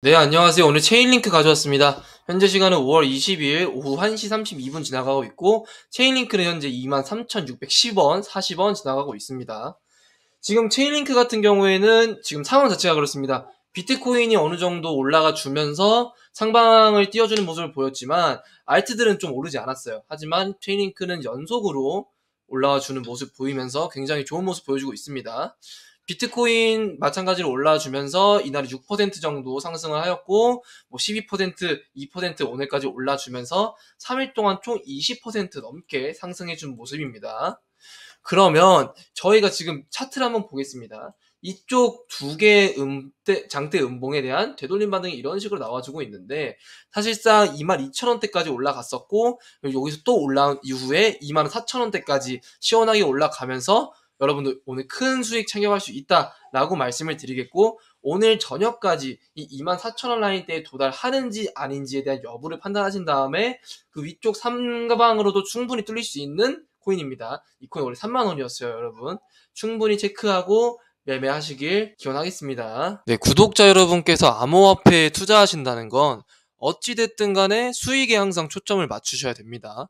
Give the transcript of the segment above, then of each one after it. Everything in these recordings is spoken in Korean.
네, 안녕하세요. 오늘 체인링크 가져왔습니다. 현재 시간은 5월 22일 오후 1시 32분 지나가고 있고, 체인링크는 현재 23,610원, 40원 지나가고 있습니다. 지금 체인링크 같은 경우에는 지금 상황 자체가 그렇습니다. 비트코인이 어느 정도 올라가 주면서 상방을 띄워주는 모습을 보였지만, 알트들은 좀 오르지 않았어요. 하지만 체인링크는 연속으로 올라와 주는 모습 보이면서 굉장히 좋은 모습 보여주고 있습니다. 비트코인 마찬가지로 올라주면서 이날이6% 정도 상승을 하였고 뭐 12%, 2% 오늘까지 올라주면서 3일 동안 총 20% 넘게 상승해준 모습입니다. 그러면 저희가 지금 차트를 한번 보겠습니다. 이쪽 두 개의 음대, 장대 음봉에 대한 되돌림 반응이 이런 식으로 나와주고 있는데 사실상 2 2 0 0 0 원대까지 올라갔었고 여기서 또 올라온 이후에 2 4 0 0 0 원대까지 시원하게 올라가면서 여러분도 오늘 큰 수익 챙겨갈 수 있다라고 말씀을 드리겠고 오늘 저녁까지 이 24,000원 라인대에 도달하는지 아닌지에 대한 여부를 판단하신 다음에 그 위쪽 3가방으로도 충분히 뚫릴 수 있는 코인입니다. 이 코인 원래 3만 원이었어요, 여러분. 충분히 체크하고 매매하시길 기원하겠습니다. 네, 구독자 여러분께서 암호화폐에 투자하신다는 건 어찌됐든 간에 수익에 항상 초점을 맞추셔야 됩니다.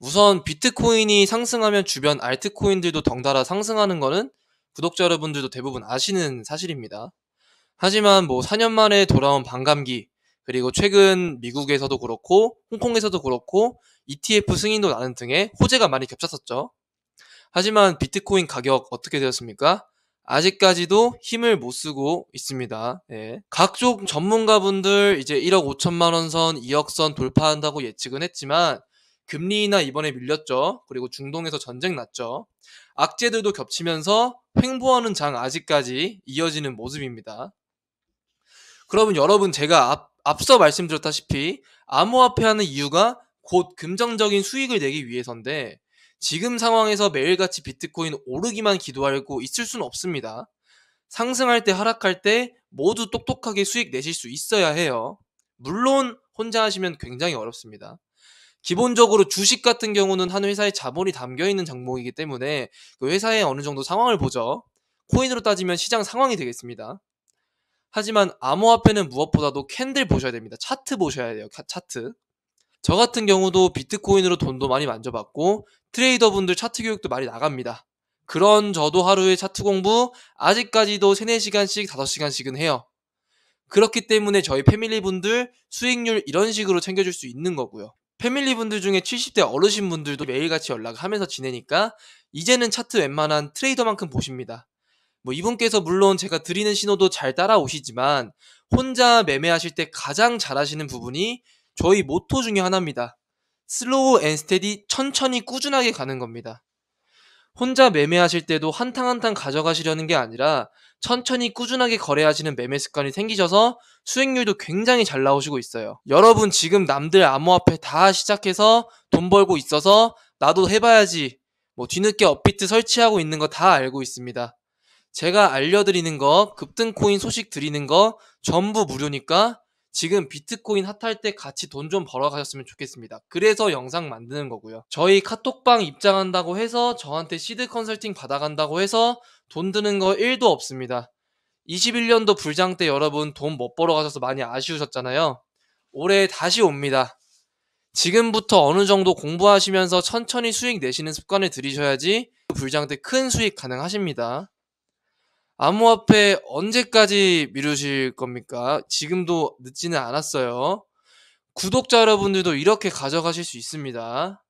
우선 비트코인이 상승하면 주변 알트코인들도 덩달아 상승하는 거는 구독자 여러분들도 대부분 아시는 사실입니다. 하지만 뭐 4년 만에 돌아온 반감기, 그리고 최근 미국에서도 그렇고, 홍콩에서도 그렇고, ETF 승인도 나는 등의 호재가 많이 겹쳤었죠. 하지만 비트코인 가격 어떻게 되었습니까? 아직까지도 힘을 못 쓰고 있습니다. 예. 각종 전문가분들 이제 1억 5천만 원 선, 2억 선 돌파한다고 예측은 했지만 금리 인하 이번에 밀렸죠. 그리고 중동에서 전쟁 났죠. 악재들도 겹치면서 횡보하는 장 아직까지 이어지는 모습입니다. 그러면 여러분 제가 앞, 앞서 말씀드렸다시피 암호화폐하는 이유가 곧금정적인 수익을 내기 위해서인데 지금 상황에서 매일같이 비트코인 오르기만 기도하고 있을 수는 없습니다. 상승할 때 하락할 때 모두 똑똑하게 수익 내실 수 있어야 해요. 물론 혼자 하시면 굉장히 어렵습니다. 기본적으로 주식 같은 경우는 한 회사의 자본이 담겨 있는 장목이기 때문에 그 회사의 어느 정도 상황을 보죠. 코인으로 따지면 시장 상황이 되겠습니다. 하지만 암호화폐는 무엇보다도 캔들 보셔야 됩니다. 차트 보셔야 돼요. 차트. 저 같은 경우도 비트코인으로 돈도 많이 만져봤고 트레이더분들 차트 교육도 많이 나갑니다. 그런 저도 하루에 차트 공부 아직까지도 3, 4시간씩 5시간씩은 해요. 그렇기 때문에 저희 패밀리 분들 수익률 이런 식으로 챙겨줄 수 있는 거고요. 패밀리 분들 중에 70대 어르신 분들도 매일같이 연락하면서 지내니까 이제는 차트 웬만한 트레이더만큼 보십니다. 뭐 이분께서 물론 제가 드리는 신호도 잘 따라오시지만 혼자 매매하실 때 가장 잘하시는 부분이 저희 모토 중에 하나입니다. 슬로우 앤 스테디 천천히 꾸준하게 가는 겁니다. 혼자 매매하실 때도 한탕 한탕 가져가시려는 게 아니라 천천히 꾸준하게 거래하시는 매매 습관이 생기셔서 수익률도 굉장히 잘 나오시고 있어요. 여러분 지금 남들 암호화폐 다 시작해서 돈 벌고 있어서 나도 해봐야지 뭐 뒤늦게 업비트 설치하고 있는 거 다 알고 있습니다. 제가 알려드리는 거 급등 코인 소식 드리는 거 전부 무료니까 지금 비트코인 핫할 때 같이 돈 좀 벌어가셨으면 좋겠습니다. 그래서 영상 만드는 거고요. 저희 카톡방 입장한다고 해서 저한테 시드 컨설팅 받아간다고 해서 돈 드는 거 1도 없습니다. 21년도 불장 때 여러분 돈 못 벌어가셔서 많이 아쉬우셨잖아요. 올해 다시 옵니다. 지금부터 어느 정도 공부하시면서 천천히 수익 내시는 습관을 들이셔야지 불장 때 큰 수익 가능하십니다. 암호화폐 언제까지 미루실 겁니까? 지금도 늦지는 않았어요. 구독자 여러분들도 이렇게 가져가실 수 있습니다.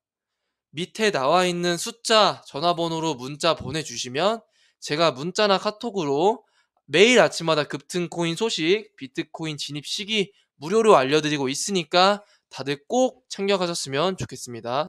밑에 나와 있는 숫자, 전화번호로 문자 보내주시면 제가 문자나 카톡으로 매일 아침마다 급등코인 소식, 비트코인 진입 시기 무료로 알려드리고 있으니까 다들 꼭 챙겨가셨으면 좋겠습니다.